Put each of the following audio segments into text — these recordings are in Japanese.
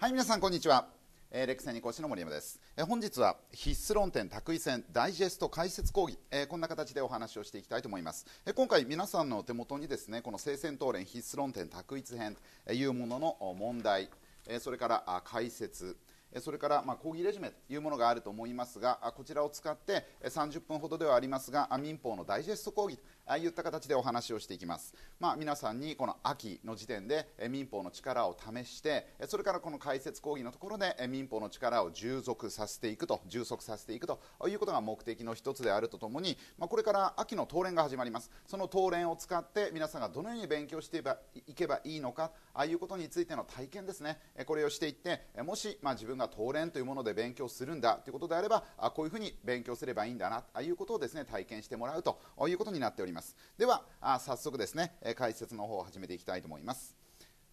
はい皆さんこんにちは、えー、レクセニ講師の森山です、えー、本日は必須論点卓一戦ダイジェスト解説講義、えー、こんな形でお話をしていきたいと思います、えー、今回皆さんの手元にですねこの聖戦討論必須論点卓一編というものの問題えそれからあ解説それからまあ抗議レジュメというものがあると思いますが、こちらを使って30分ほどではありますが、民法のダイジェスト講義といった形でお話をしていきます。まあ、皆さんにこの秋の時点で民法の力を試して、それからこの解説講義のところで民法の力を従属させていくと、充足させていくということが目的の一つであるとともに、まあ、これから秋の討論が始まります。その討論を使って皆さんがどのように勉強していけばいいのか、ああいうことについての体験ですね、これをしていって、もしまあ自分が東連というもので勉強するんだということであればあこういうふうに勉強すればいいんだなということをですね体験してもらうということになっておりますではあ早速ですね解説の方を始めていきたいと思います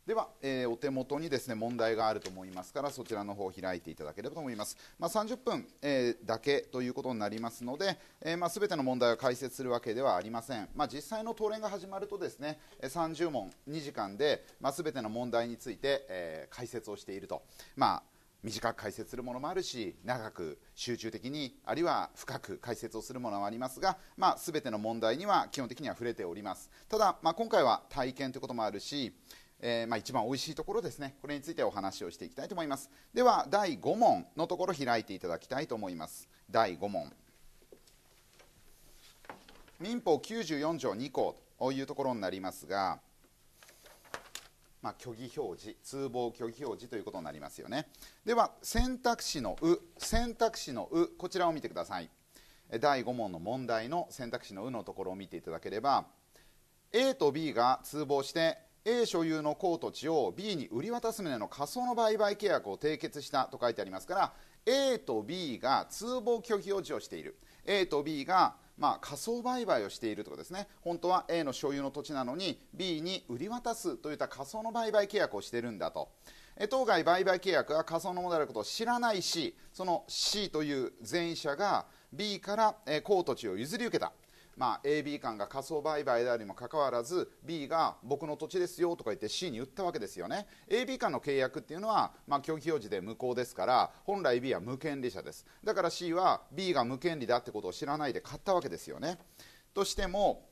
では、えー、お手元にですね問題があると思いますからそちらの方を開いていただければと思います、まあ、30分、えー、だけということになりますので、えーまあ、全ての問題を解説するわけではありません、まあ、実際の答練が始まるとですね30問2時間で、まあ、全ての問題について、えー、解説をしていると、まあ短く解説するものもあるし長く集中的にあるいは深く解説をするものもありますが、まあ、全ての問題には基本的には触れておりますただ、まあ、今回は体験ということもあるし、えー、まあ、一番おいしいところですねこれについてお話をしていきたいと思いますでは第5問のところ開いていただきたいと思います第5問民法94条2項というところになりますがまあ、虚偽表示通報虚偽表示ということになりますよねでは選択肢の「う」選択肢の「う」こちらを見てください第5問の問題の選択肢の「う」のところを見ていただければ A と B が通報して A 所有のコート地を B に売り渡す旨の仮想の売買契約を締結したと書いてありますから A と B が通報拒否表示をしている A と B がまあ、仮想売買をしているとかですね本当は A の所有の土地なのに B に売り渡すといった仮想の売買契約をしているんだと当該売買契約は仮想のものであることを知らないしその C という前者が B から、え高土地を譲り受けたまあ、AB 間が仮想売買であるにもかかわらず B が僕の土地ですよとか言って C に売ったわけですよね AB 間の契約っていうのは、まあ、表示で無効ですから本来 B は無権利者ですだから C は B が無権利だってことを知らないで買ったわけですよねとしても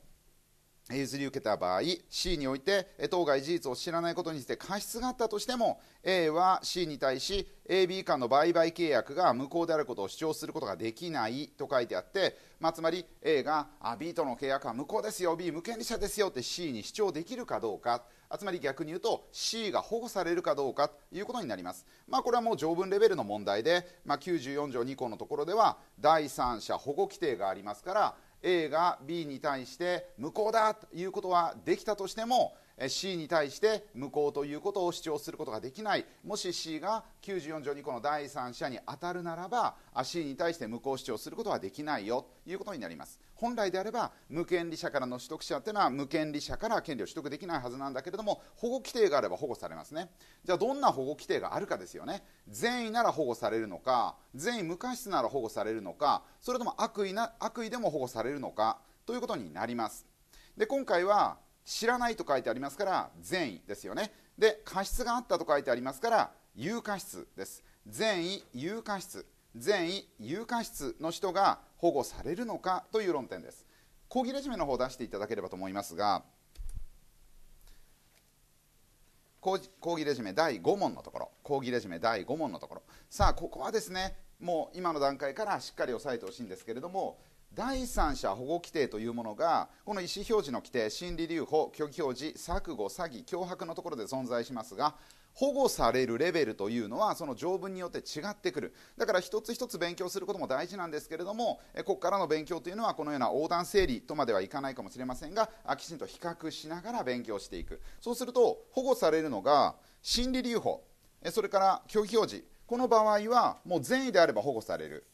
譲り受けた場合 C において当該事実を知らないことについて過失があったとしても A は C に対し AB 間の売買契約が無効であることを主張することができないと書いてあって、まあ、つまり A があ B との契約は無効ですよ B 無権利者ですよって C に主張できるかどうかつまり逆に言うと C が保護されるかどうかということになります、まあ、これはもう条文レベルの問題で、まあ、94条2項のところでは第三者保護規定がありますから A が B に対して無効だということはできたとしても C に対して無効ということを主張することができないもし C が94条2項の第三者に当たるならば C に対して無効主張することはできないよということになります本来であれば無権利者からの取得者というのは無権利者から権利を取得できないはずなんだけれども保護規定があれば保護されますねじゃあどんな保護規定があるかですよね善意なら保護されるのか善意無過失なら保護されるのかそれとも悪意な悪意でも保護されるのかということになりますで今回は知らないと書いてありますから善意ですよねで過失があったと書いてありますから有過失です善意有過失善意有過失の人が保護されるのかという論点です抗議レジュメの方を出していただければと思いますが抗議レジュメ第5問のところ抗議レジュメ第5問のところさあここはですねもう今の段階からしっかり押さえてほしいんですけれども第三者保護規定というものがこの意思表示の規定心理留保虚偽表示錯誤詐欺脅迫のところで存在しますが保護されるレベルというのはその条文によって違ってくるだから一つ一つ勉強することも大事なんですけれどもここからの勉強というのはこのような横断整理とまではいかないかもしれませんがきちんと比較しながら勉強していくそうすると保護されるのが心理留保それから拒否表示この場合はもう善意であれば保護される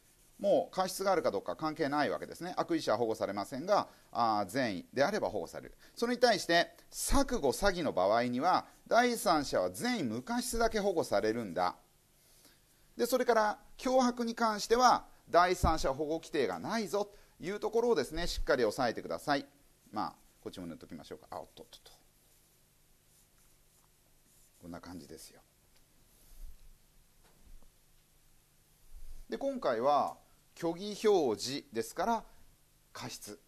もう過失があるかどうか関係ないわけですね悪意者は保護されませんがあ善意であれば保護されるそれに対して錯誤詐欺の場合には第三者は善意無過失だけ保護されるんだでそれから脅迫に関しては第三者保護規定がないぞというところをですねしっかり押さえてくださいまあこっちも塗っときましょうかあおっとっととこんな感じですよで今回は虚偽表示ですから過失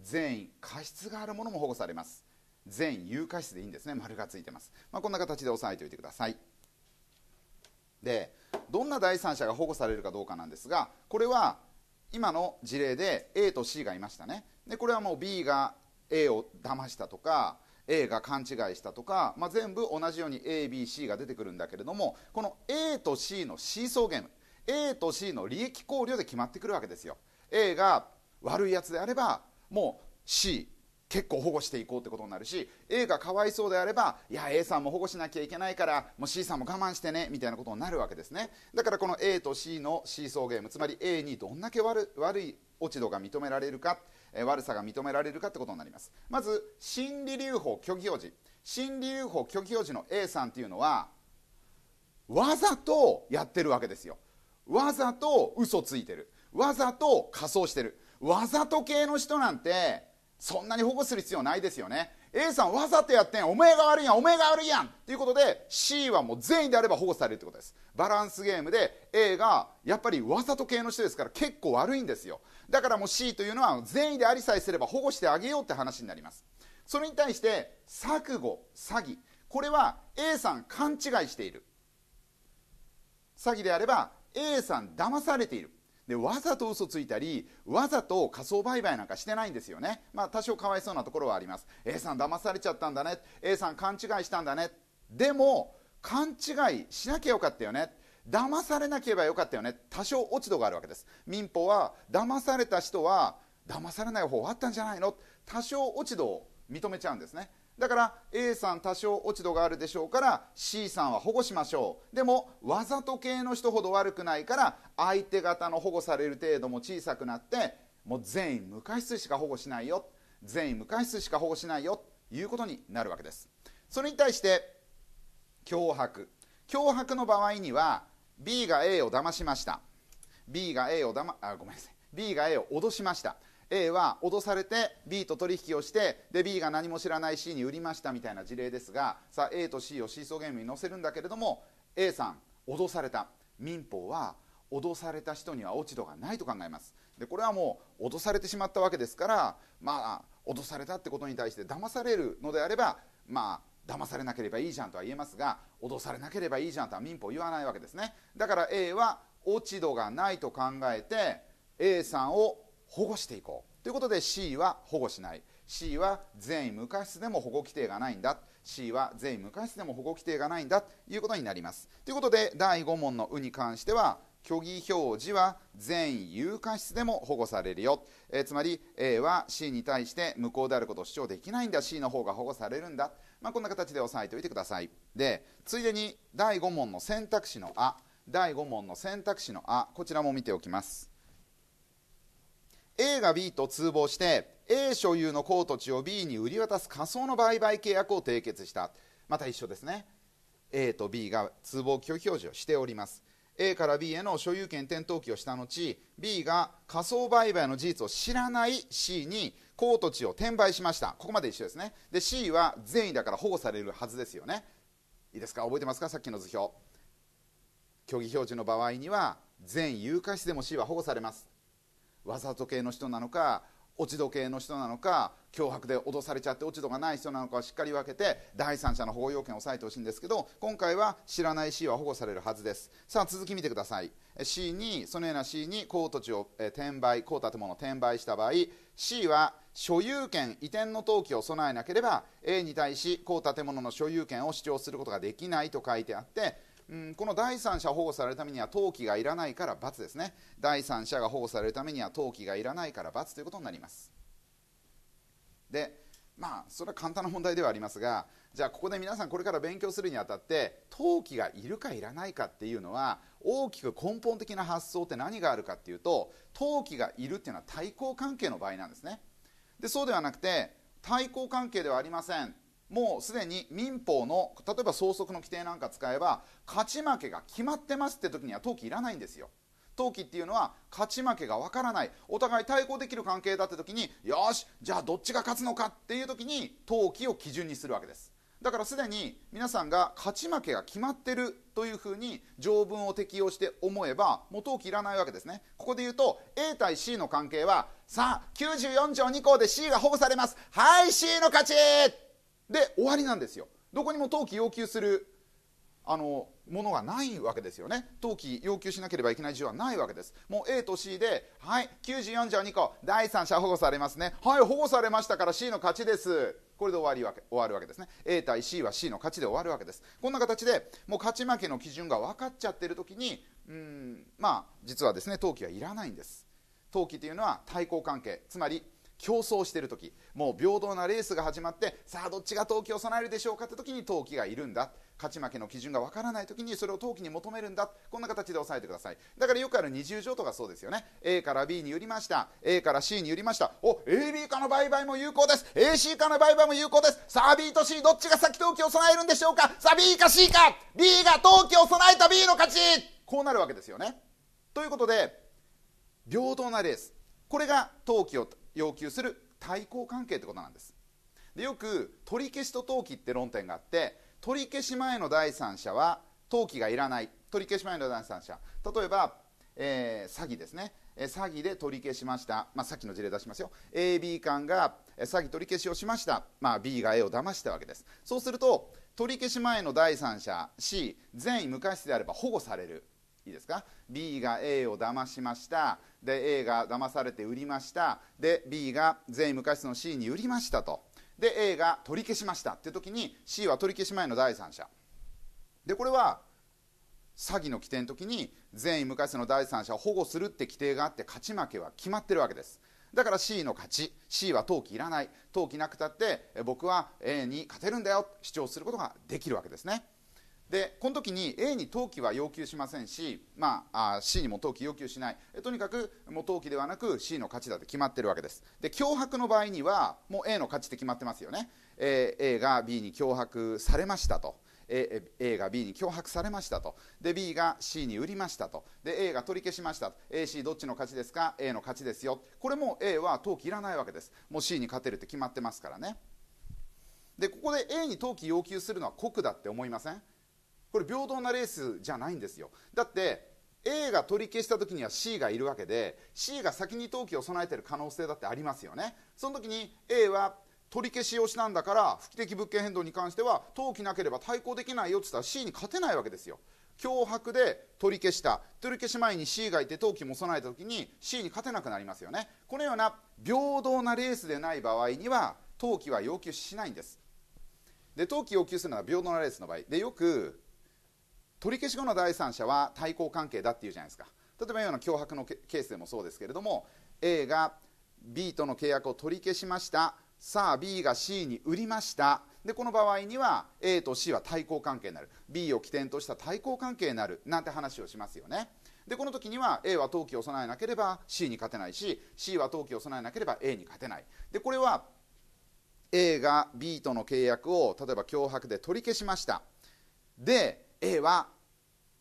善意過失があるものも保護されます全有過失でいいんですね丸がついてます、まあ、こんな形で押さえておいてくださいでどんな第三者が保護されるかどうかなんですがこれは今の事例で A と C がいましたねでこれはもう B が A を騙したとか A が勘違いしたとか、まあ、全部同じように ABC が出てくるんだけれどもこの A と C のシーソーゲーム A と C の利益考慮で決まってくるわけですよ A が悪いやつであればもう C 結構保護していこうってことになるし A がかわいそうであればいや A さんも保護しなきゃいけないからもう C さんも我慢してねみたいなことになるわけですねだからこの A と C のシーソーゲームつまり A にどんだけ悪い落ち度が認められるか、え悪さが認められるかってことになりますまず心理留保虚偽表示心理留保虚偽表示の A さんっていうのはわざとやってるわけですよわざと嘘ついてるわざと仮装してるわざと系の人なんてそんなに保護する必要ないですよね A さんわざとやってんお前が悪いやんお前が悪いやんということで C はもう全員であれば保護されるってことですバランスゲームで A がやっぱりわざと系の人ですから結構悪いんですよだからもう C というのは善意でありさえすれば保護してあげようって話になりますそれに対して錯誤詐欺これは A さん勘違いしている詐欺であれば A さん騙されているでわざと嘘ついたりわざと仮想売買なんかしてないんですよね、まあ、多少かわいそうなところはあります A さん騙されちゃったんだね A さん勘違いしたんだねでも勘違いしなきゃよかったよね騙されなければよかったよね多少落ち度があるわけです民法は騙された人は騙されない方法あったんじゃないの多少落ち度を認めちゃうんですねだから A さん多少落ち度があるでしょうから C さんは保護しましょうでもわざと系の人ほど悪くないから相手方の保護される程度も小さくなってもう全員無過失しか保護しないよ全員無過失しか保護しないよということになるわけですそれに対して脅迫脅迫の場合には B が A を騙しました B が A をだまあごめんなさい B が A を脅しました A は脅されて B と取引をしてで B が何も知らない C に売りましたみたいな事例ですがさあ A と C をシーソーゲームに載せるんだけれども A さん脅された民法は脅された人には落ち度がないと考えますでこれはもう脅されてしまったわけですからまあ脅されたってことに対して騙されるのであればまあ騙されなければいいじゃんとは言えますが脅されなければいいじゃんとは民法言わないわけですねだから A は落ち度がないと考えて A さんを保護していこうということで C は保護しない C は善意無過失でも保護規定がないんだ C は善意無過失でも保護規定がないんだということになりますということで第5問の「う」に関しては虚偽表示は善意有過失でも保護されるよ、えー、つまり A は C に対して無効であることを主張できないんだ C の方が保護されるんだ、まあ、こんな形で押さえておいてくださいでついでに第5問の選択肢の「あ」第5問の選択肢の「あ」こちらも見ておきます A が B と通報して A 所有の公土地を B に売り渡す仮想の売買契約を締結したまた一緒ですね A と B が通報拒否表示をしております A から B への所有権転登記をした後 B が仮想売買の事実を知らない C に公土地を転売しましたここまで一緒ですねで C は善意だから保護されるはずですよねいいですか覚えてますかさっきの図表虚偽表示の場合には全有価値でも C は保護されますわざと系の人なのか落ち度系の人なのか脅迫で脅されちゃって落ち度がない人なのかをしっかり分けて第三者の保護要件を押さえてほしいんですけど今回は知らない C は保護されるはずですさあ続き見てください C にそのような C に高土地を転売高建物を転売した場合 C は所有権移転の登記を備えなければ A に対し公建物の所有権を主張することができないと書いてあってうん、この第三者保護されるためには登記がいらないから罰ですね第三者が保護されるためには登記がいらないから罰ということになりますでまあそれは簡単な問題ではありますがじゃあここで皆さんこれから勉強するにあたって登記がいるかいらないかっていうのは大きく根本的な発想って何があるかっていうと登記がいるっていうのは対抗関係の場合なんですねでそうではなくて対抗関係ではありませんもうすでに民法の例えば相続の規定なんか使えば勝ち負けが決まってますって時には登記いらないんですよ登記っていうのは勝ち負けがわからないお互い対抗できる関係だって時によしじゃあどっちが勝つのかっていう時に登記を基準にするわけですだからすでに皆さんが勝ち負けが決まってるというふうに条文を適用して思えばもう登記いらないわけですねここで言うと A 対 C の関係はさあ94条2項で C が保護されますはい C の勝ちで終わりなんですよどこにも登記要求するあのものがないわけですよね登記要求しなければいけない事情はないわけですもう A と C ではい942個第三者保護されますねはい保護されましたから C の勝ちですこれで終わりわけ終わるわけですね A 対 C は C の勝ちで終わるわけですこんな形でもう勝ち負けの基準が分かっちゃってる時にうんまあ実はですね登記はいらないんです登記というのは対抗関係つまり競争している時もう平等なレースが始まってさあどっちが投機を備えるでしょうかって時に投機がいるんだ勝ち負けの基準がわからない時にそれを投機に求めるんだこんな形で押さえてくださいだからよくある二重譲とかそうですよね A から B に寄りました A から C に寄りましたお AB 化の売買も有効です AC 化の売買も有効ですさあ B と C どっちが先投機を備えるんでしょうかさあ B か C か B が投機を備えた B の勝ちこうなるわけですよねということで平等なレースこれが投機を要求する対抗関係ってことなんですでよく取り消しと登記って論点があって取り消し前の第三者は登記がいらない取り消し前の第三者例えば、えー、詐欺ですね詐欺で取り消しました、まあ、さっきの事例出しますよ AB 官が詐欺取り消しをしました、まあ、B が A を騙したわけですそうすると取り消し前の第三者 C 善意無過失であれば保護されるいいですか B が A を騙しましたで A が騙されて売りましたで B が全員無価値の C に売りましたとで A が取り消しましたっていう時に C は取り消し前の第三者でこれは詐欺の規定の時に善意無価値の第三者を保護するって規定があって勝ち負けは決まってるわけですだから C の勝ち C は登記いらない登記なくたって僕は A に勝てるんだよ主張することができるわけですねでこの時に A に登記は要求しませんし、まあ、あ C にも登記要求しないえとにかくもう登記ではなく C の価値だと決まってるわけですで脅迫の場合にはもう A の価値って決まってますよね、えー、A が B に脅迫されましたと A, A が B に脅迫されましたとで B が C に売りましたとで A が取り消しました AC どっちの勝ちですか A の勝ちですよこれも A は登記いらないわけですもう C に勝てるって決まってますからねでここで A に登記要求するのは酷だって思いませんこれ平等なレースじゃないんですよだって A が取り消した時には C がいるわけで C が先に登記を備えている可能性だってありますよねその時に A は取り消しをしたんだから不的物件変動に関しては登記なければ対抗できないよって言ったら C に勝てないわけですよ脅迫で取り消した取り消し前に C がいて登記も備えた時に C に勝てなくなりますよねこのような平等なレースでない場合には登記は要求しないんですで登記要求するのは平等なレースの場合でよく取り消し後の第三者は対抗関係だっていうじゃないですか例えば今の脅迫のケースでもそうですけれども A が B との契約を取り消しましたさあ B が C に売りましたでこの場合には A と C は対抗関係になる B を起点とした対抗関係になるなんて話をしますよねでこの時には A は登記を備えなければ C に勝てないし C は登記を備えなければ A に勝てないでこれは A が B との契約を例えば脅迫で取り消しましたで A は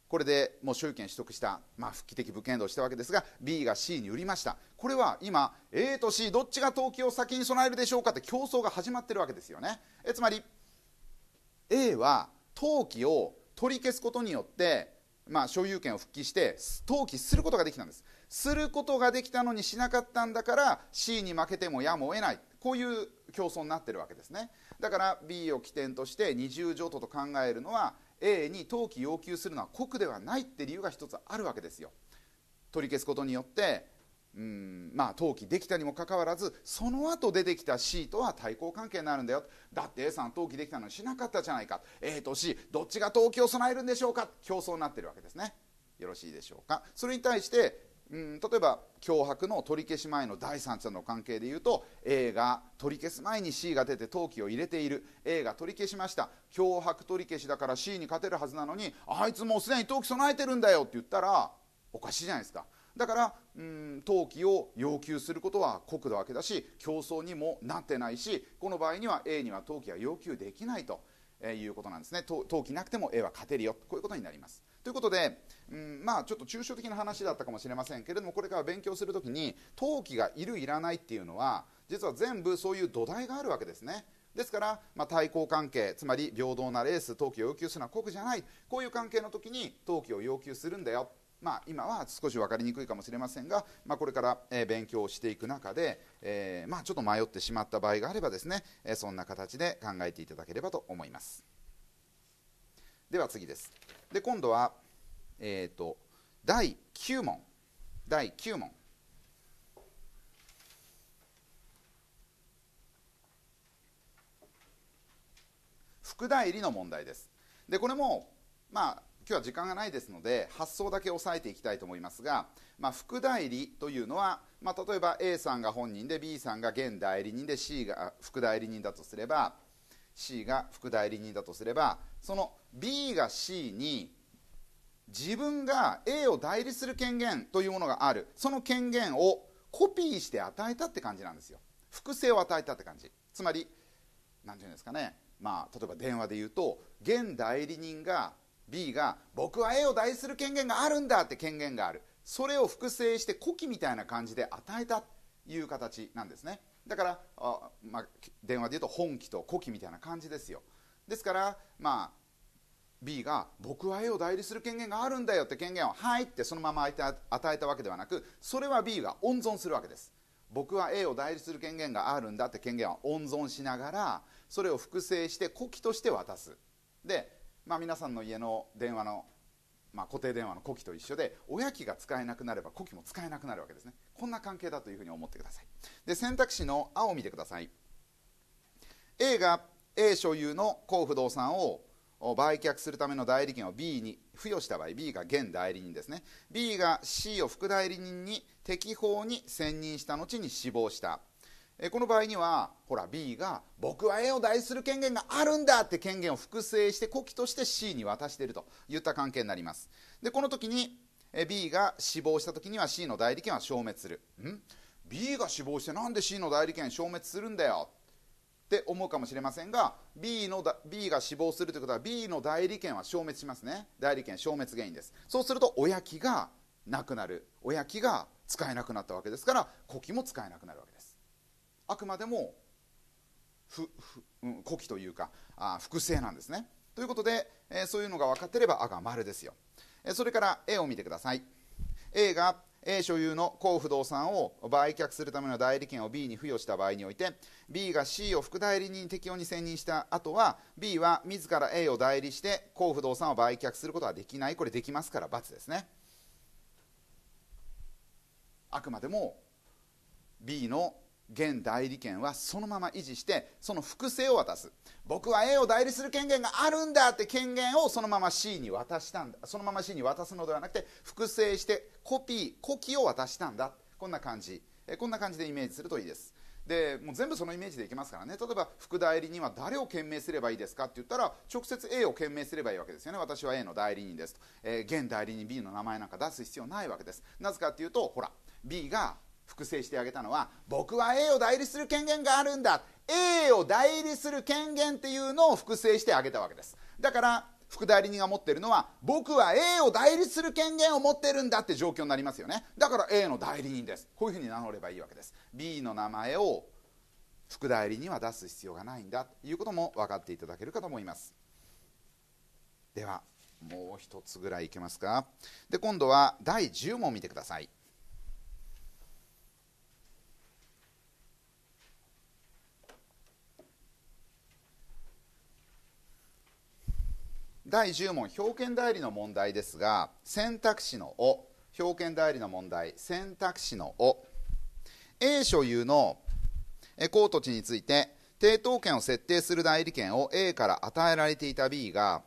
これでもう所有権取得した、まあ、復帰的物件移動したわけですが B が C に売りましたこれは今 A と C どっちが登記を先に備えるでしょうかって競争が始まってるわけですよねえつまり A は登記を取り消すことによって、まあ、所有権を復帰して登記することができたんですすることができたのにしなかったんだから C に負けてもやむを得ないこういう競争になってるわけですねだから B を起点として二重譲渡と考えるのは A に登記要求するのは国ではないって理由が一つあるわけですよ取り消すことによってうんまあ登記できたにもかかわらずその後出てきた C とは対抗関係になるんだよだって A さん登記できたのにしなかったじゃないか A と C どっちが登記を備えるんでしょうか競争になってるわけですねよろしいでしょうかそれに対してうん例えば脅迫の取り消し前の第三者の関係でいうと A が取り消す前に C が出て登記を入れている A が取り消しました脅迫取り消しだから C に勝てるはずなのにあいつもうすでに登記備えてるんだよって言ったらおかしいじゃないですかだからうん登記を要求することは酷土わけだし競争にもなってないしこの場合には A には登記は要求できないということなんですね登記なくても A は勝てるよこういうことになりますということで、うん、まあちょっと抽象的な話だったかもしれませんけれどもこれから勉強するときに陶器がいるいらないっていうのは実は全部そういう土台があるわけですね。ですから、まあ、対抗関係つまり平等なレース登記を要求するのは酷じゃないこういう関係の時に登記を要求するんだよ、まあ、今は少し分かりにくいかもしれませんが、まあ、これから、えー、勉強していく中で、えー、まあ、ちょっと迷ってしまった場合があればですね、えー、そんな形で考えていただければと思いますでは次ですで今度は、えーと、第9問第9問副代理の問題ですでこれもまあ今日は時間がないですので発想だけ押さえていきたいと思いますが、まあ、副代理というのは、まあ、例えば A さんが本人で B さんが現代理人で C が副代理人だとすれば C が副代理人だとすればその B が C に自分が A を代理する権限というものがあるその権限をコピーして与えたって感じなんですよ複製を与えたって感じつまり何て言うんですかねまあ例えば電話で言うと現代理人が B が僕は A を代理する権限があるんだって権限があるそれを複製して古希みたいな感じで与えたいう形なんですねだからあ、まあ、電話で言うと本気と古希みたいな感じですよですから、まあ、B が僕は A を代理する権限があるんだよって権限を「はい」ってそのまま与えたわけではなくそれは B が温存するわけです僕は A を代理する権限があるんだって権限は温存しながらそれを複製して古希として渡すで、まあ、皆さんの家の電話のまあ、固定電話の子機と一緒で親機が使えなくなれば子機も使えなくなるわけですねこんな関係だというふうに思ってくださいで選択肢の青を見てください A が A 所有の公不動産を売却するための代理権を B に付与した場合 B が現代理人ですね B が C を副代理人に適法に選任した後に死亡したえこの場合にはほら B が「僕は A を代する権限があるんだ!」って権限を複製して古希として C に渡しているといった関係になりますでこの時に B が死亡した時には C の代理権は消滅するん B が死亡してなんで C の代理権消滅するんだよって思うかもしれませんが B, のだ B が死亡するということは B の代理権は消滅しますね代理権消滅原因ですそうすると親機がなくなる親機が使えなくなったわけですから呼気も使えなくなるわけですあくまでも不不、うん、古希というかあ複製なんですねということで、えー、そういうのが分かってれば「あ」が丸ですよ、えー、それから A を見てください A が A 所有の公不動産を売却するための代理権を B に付与した場合において B が C を副代理人適用に選任した後は B は自ら A を代理して公不動産を売却することはできないこれできますから×ですねあくまでも B の現代理権はそのまま維持してその複製を渡す僕は A を代理する権限があるんだって権限をそのまま C に渡したんだそのまま C に渡すのではなくて複製してコピーコキを渡したんだこんな感じこんな感じでイメージするといいですでもう全部そのイメージでいきますからね例えば副代理人は誰を懸命すればいいですかって言ったら直接 A を懸命すればいいわけですよね私は A の代理人ですと、えー、現代理人 B の名前なんか出す必要ないわけですなぜかっていうとほら B が複製してあげたのは僕は A を代理する権限があるんだ A を代理する権限っていうのを複製してあげたわけですだから副代理人が持ってるのは僕は A を代理する権限を持ってるんだって状況になりますよねだから A の代理人ですこういうふうに名乗ればいいわけです B の名前を副代理には出す必要がないんだということも分かっていただけるかと思いますではもう一つぐらいいけますかで今度は第10問見てください第10問表現代理の問題ですが選択肢の「お」表現代理の問題選択肢の「お」A 所有の公土地について抵当権を設定する代理権を A から与えられていた B が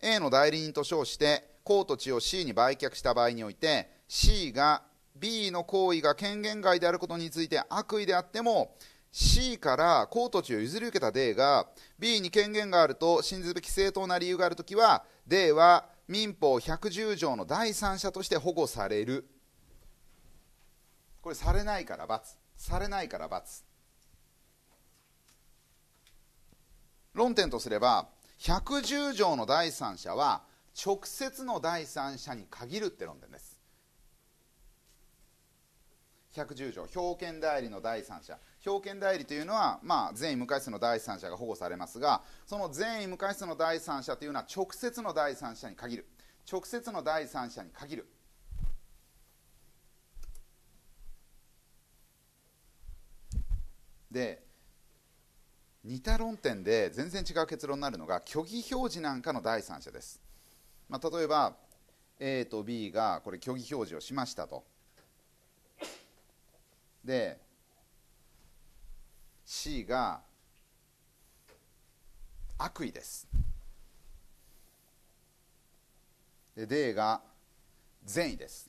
A の代理人と称して公土地を C に売却した場合において C が B の行為が権限外であることについて悪意であっても C から公土地を譲り受けた D が B に権限があると信ずべき正当な理由があるときは D は民法110条の第三者として保護されるこれされないから×されないから×論点とすれば110条の第三者は直接の第三者に限るって論点です110条表権代理の第三者強権代理というのは、まあ、善意無回数の第三者が保護されますがその善意無回数の第三者というのは直接の第三者に限る直接の第三者に限るで似た論点で全然違う結論になるのが虚偽表示なんかの第三者です、まあ、例えば A と B がこれ虚偽表示をしましたとで C が悪意ですで D が善意です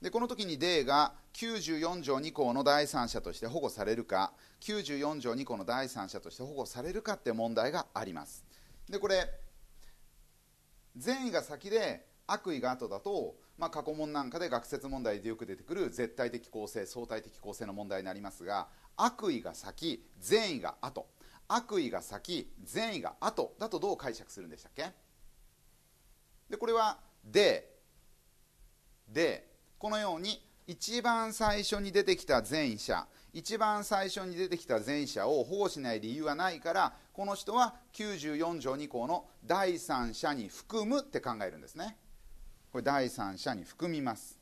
でこの時に D が94条2項の第三者として保護されるか94条2項の第三者として保護されるかって問題がありますでこれ善意が先で悪意が後だとまあ、過去問なんかで学説問題でよく出てくる絶対的公正相対的構成の問題になりますが悪意が先善意が後悪意が先善意が後だとどう解釈するんでしたっけでこれはででこのように一番最初に出てきた前者一番最初に出てきた前者を保護しない理由はないからこの人は94条2項の第三者に含むって考えるんですね。これ第三者に含みます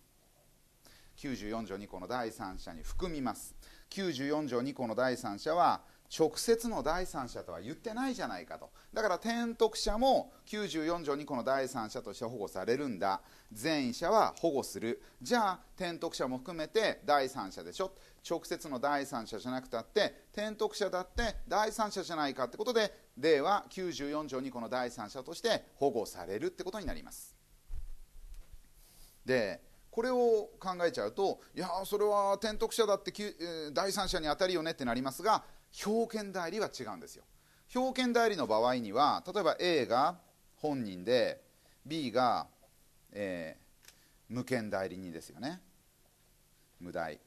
94条2項の第三者に含みます94条2項の第三者は直接の第三者とは言ってないじゃないかとだから転得者も94条2項の第三者として保護されるんだ前者は保護するじゃあ転得者も含めて第三者でしょ直接の第三者じゃなくたって転得者だって第三者じゃないかってことで例は94条2項の第三者として保護されるってことになりますでこれを考えちゃうといやそれは転徳者だって第三者に当たるよねってなりますが表見代理は違うんですよ表見代理の場合には例えば A が本人で B が、えー、無権代理人ですよね無代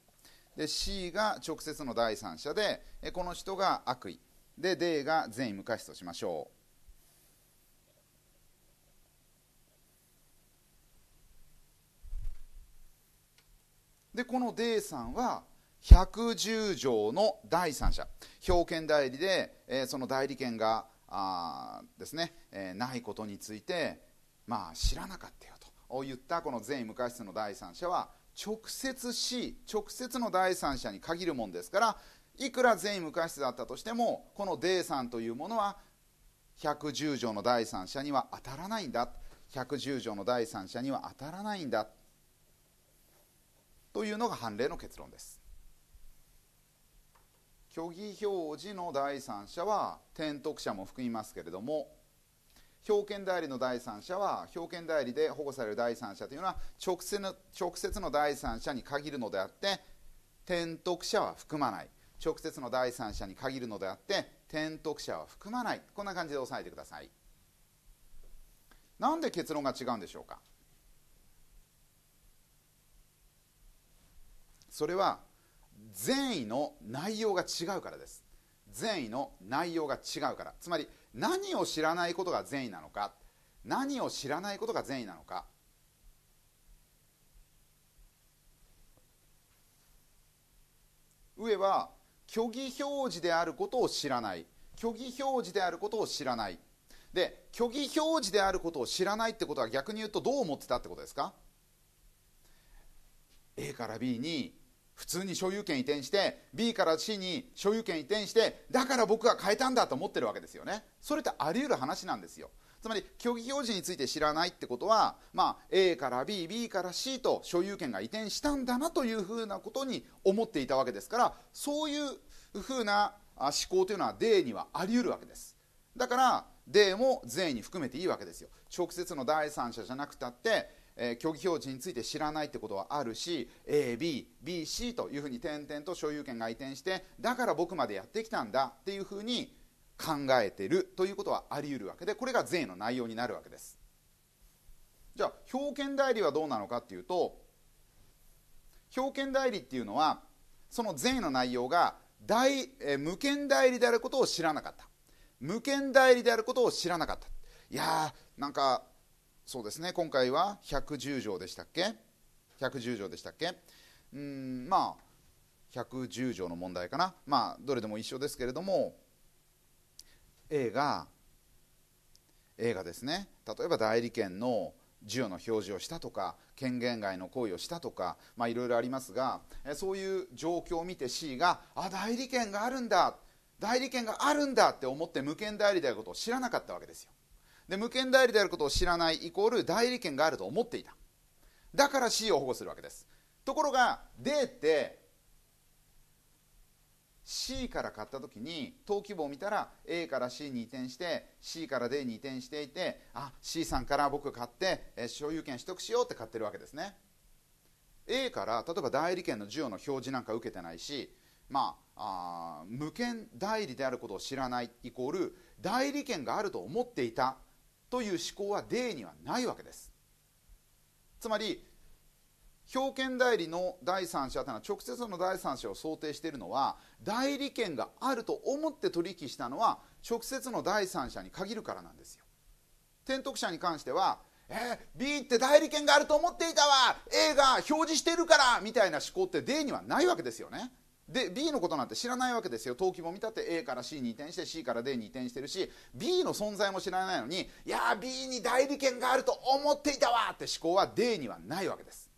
で C が直接の第三者でこの人が悪意で D が善意無過失としましょうでこの D さんは110条の第三者表券代理で、えー、その代理権があですね、えー、ないことについて、まあ、知らなかったよと言ったこの善意無過失の第三者は直接し直接の第三者に限るもんですからいくら善意無過失だったとしてもこの D さんというものは110条の第三者には当たらないんだ110条の第三者には当たらないんだというのが判例の結論です虚偽表示の第三者は転得者も含みますけれども表見代理の第三者は表見代理で保護される第三者というのは直接の直接の第三者に限るのであって転得者は含まない直接の第三者に限るのであって転得者は含まないこんな感じで押さえてくださいなんで結論が違うんでしょうかそれは善意の内容が違うからです善意の内容が違うからつまり何を知らないことが善意なのか何を知らないことが善意なのか上は虚偽表示であることを知らない虚偽表示であることを知らないで虚偽表示であることを知らないってことは逆に言うとどう思ってたってことですか A から B に普通に所有権移転して B から C に所有権移転してだから僕が変えたんだと思ってるわけですよねそれってあり得る話なんですよつまり虚偽表示について知らないってことは、まあ、A から BB から C と所有権が移転したんだなというふうなことに思っていたわけですからそういうふうな思考というのは D にはあり得るわけですだから D も善意に含めていいわけですよ直接の第三者じゃなくたってえー、虚偽表示について知らないってことはあるし ABBC というふうに点々と所有権が移転してだから僕までやってきたんだっていうふうに考えてるということはあり得るわけでこれが税の内容になるわけですじゃあ表権代理はどうなのかっていうと表権代理っていうのはその税の内容が代、えー、無権代理であることを知らなかった無権代理であることを知らなかったいやーなんかそうですね今回は110条でしたっけ110条でしたっけうんまあ110条の問題かなまあどれでも一緒ですけれども A が A がですね例えば代理権の授与の表示をしたとか権限外の行為をしたとかいろいろありますがそういう状況を見て C があ代理権があるんだ代理権があるんだって思って無権代理であることを知らなかったわけですよで無権代理であることを知らないイコール代理権があると思っていただから C を保護するわけですところが D って C から買った時に登記簿を見たら A から C に移転して C から D に移転していてあ C さんから僕買って所有権取得しようって買ってるわけですね A から例えば代理権の授与の表示なんか受けてないしまああ無権代理であることを知らないイコール代理権があると思っていたという思考は D にはないわけですつまり証券代理の第三者というのは直接の第三者を想定しているのは代理権があると思って取引したのは直接の第三者に限るからなんですよ転得者に関してはえー、B って代理権があると思っていたわ A が表示してるからみたいな思考って D にはないわけですよねで B のことなんて知らないわけですよ登記も見たって A から C に移転して C から D に移転してるし B の存在も知らないのにいや B に代理権があると思っていたわって思考は D にはないわけです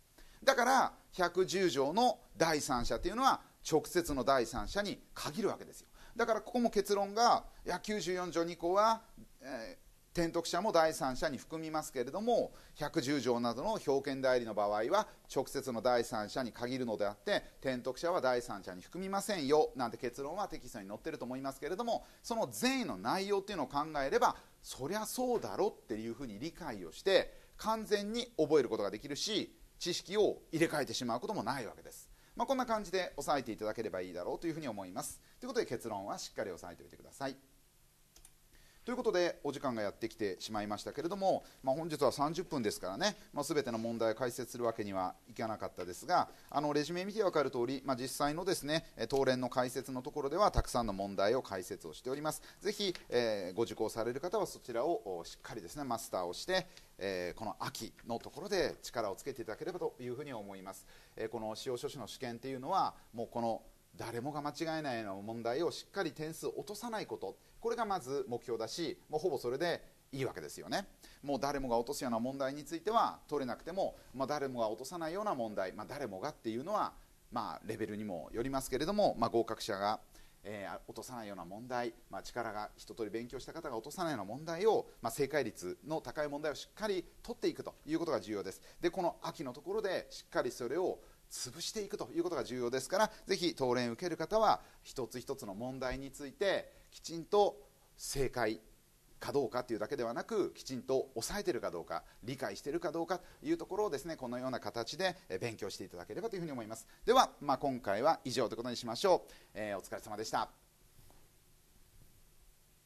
だから110条の第三者というのは直接の第三者に限るわけですよだからここも結論がいや94条2項は、え転得者も第三者に含みますけれども110条などの表権代理の場合は直接の第三者に限るのであって転得者は第三者に含みませんよなんて結論はテキストに載ってると思いますけれどもその善意の内容っていうのを考えればそりゃそうだろっていうふうに理解をして完全に覚えることができるし知識を入れ替えてしまうこともないわけです。まあ、こんな感じで押さえていただければいいだろうというふうに思います。ということで結論はしっかり押さえておいてください。ということでお時間がやってきてしまいましたけれども、まあ、本日は30分ですからね、まあ、全ての問題を解説するわけにはいかなかったですがあのレジュメ見て分かる通り、まあ、実際のですね当連の解説のところではたくさんの問題を解説をしておりますぜひ、えー、ご受講される方はそちらをしっかりですねマスターをして、えー、この秋のところで力をつけていただければというふうに思います、えー、この使用書士の試験っていうのはもうこの誰もが間違えないような問題をしっかり点数を落とさないことこれがまず目標だしもうほぼそれでいいわけですよねもう誰もが落とすような問題については取れなくても、まあ、誰もが落とさないような問題、まあ、誰もがっていうのは、まあ、レベルにもよりますけれども、ま合格者が、えー、落とさないような問題、ま力が一通り勉強した方が落とさないような問題を、ま正解率の高い問題をしっかり取っていくということが重要ですでこの秋のところでしっかりそれを潰していくということが重要ですからぜひ当連受ける方は一つ一つの問題についてきちんと正解かどうかというだけではなくきちんと抑えているかどうか理解しているかどうかというところをですねこのような形で勉強していただければというふに思いますでは、まあ、今回は以上ということにしましょう、えー、お疲れ様でした